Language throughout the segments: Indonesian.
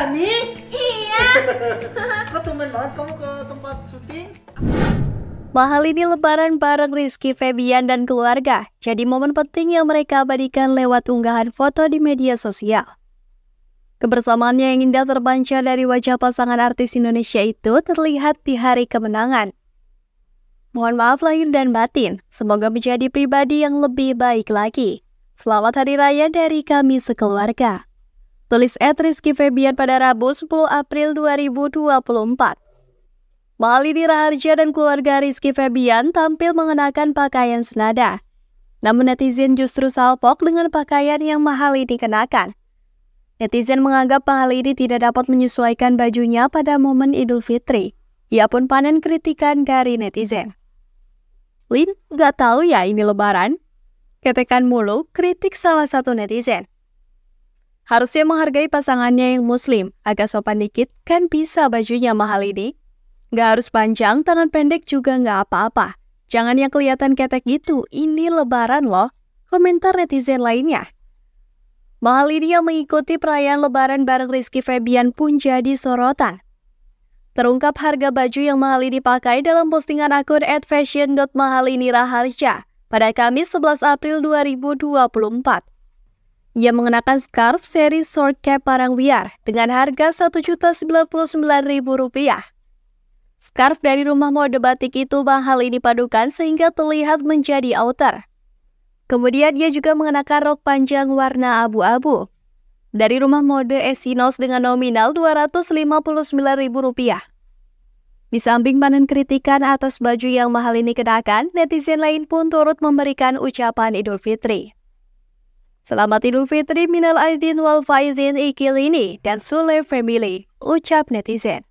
Iya. Kok tumben banget kamu ke tempat syuting? Mahal ini lebaran bareng Rizky Febian dan keluarga, jadi momen penting yang mereka abadikan lewat unggahan foto di media sosial. Kebersamaannya yang indah terpancar dari wajah pasangan artis Indonesia itu terlihat di hari kemenangan. Mohon maaf lahir dan batin, semoga menjadi pribadi yang lebih baik lagi. Selamat Hari Raya dari kami sekeluarga. Tulis Ed Rizky Febian pada Rabu 10 April 2024. Malini Raharja dan keluarga Rizky Febian tampil mengenakan pakaian senada. Namun netizen justru salpok dengan pakaian yang mahal ini kenakan. Netizen menganggap mahal ini tidak dapat menyesuaikan bajunya pada momen Idul Fitri. Ia pun panen kritikan dari netizen. Lin, gak tahu ya ini lebaran? Ketekan mulu kritik salah satu netizen. Harusnya menghargai pasangannya yang muslim, agak sopan dikit kan bisa bajunya mahal ini. Nggak harus panjang, tangan pendek juga nggak apa-apa. Jangan yang kelihatan ketek gitu, ini lebaran loh. Komentar netizen lainnya. Mahal ini yang mengikuti perayaan lebaran bareng Rizky Febian pun jadi sorotan. Terungkap harga baju yang mahal ini pakai dalam postingan akun at fashion.mahaliniraharja pada Kamis 11 April 2024. Ia mengenakan scarf seri short cap parang biar dengan harga Rp1.099.000. Scarf dari rumah mode batik itu mahal ini padukan sehingga terlihat menjadi outer. Kemudian ia juga mengenakan rok panjang warna abu-abu. Dari rumah mode Esinos dengan nominal Rp259.000. Di samping panen kritikan atas baju yang mahal ini kenakan, netizen lain pun turut memberikan ucapan Idul Fitri. Selamat Idul Fitri minal aidin wal faizin ikil ini dan Sule Family, ucap netizen.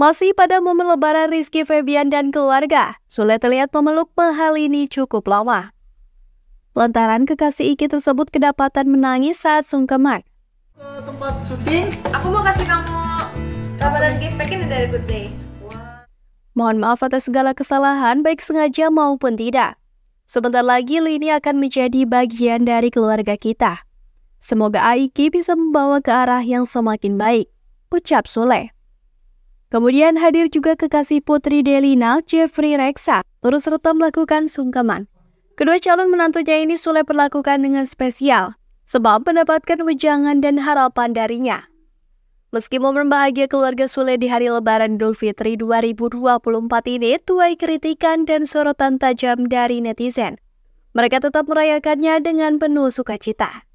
Masih pada momen lebaran Rizky Febian dan keluarga, Sule terlihat memeluk mahal ini cukup lama. Lantaran kekasih Iki tersebut kedapatan menangis saat sungkeman. tempat syuting, aku mau kasih kamu ramalan gift pack dari Good Day. Mohon maaf atas segala kesalahan baik sengaja maupun tidak. Sebentar lagi Lini akan menjadi bagian dari keluarga kita. Semoga Aiki bisa membawa ke arah yang semakin baik, ucap Sule. Kemudian hadir juga kekasih putri Delina, Jeffrey Rexa, terus serta melakukan sungkeman. Kedua calon menantunya ini Sule perlakukan dengan spesial, sebab mendapatkan wejangan dan harapan darinya. Meski momen bahagia keluarga Sule di hari Lebaran Idul Fitri 2024 ini tuai kritikan dan sorotan tajam dari netizen, mereka tetap merayakannya dengan penuh sukacita.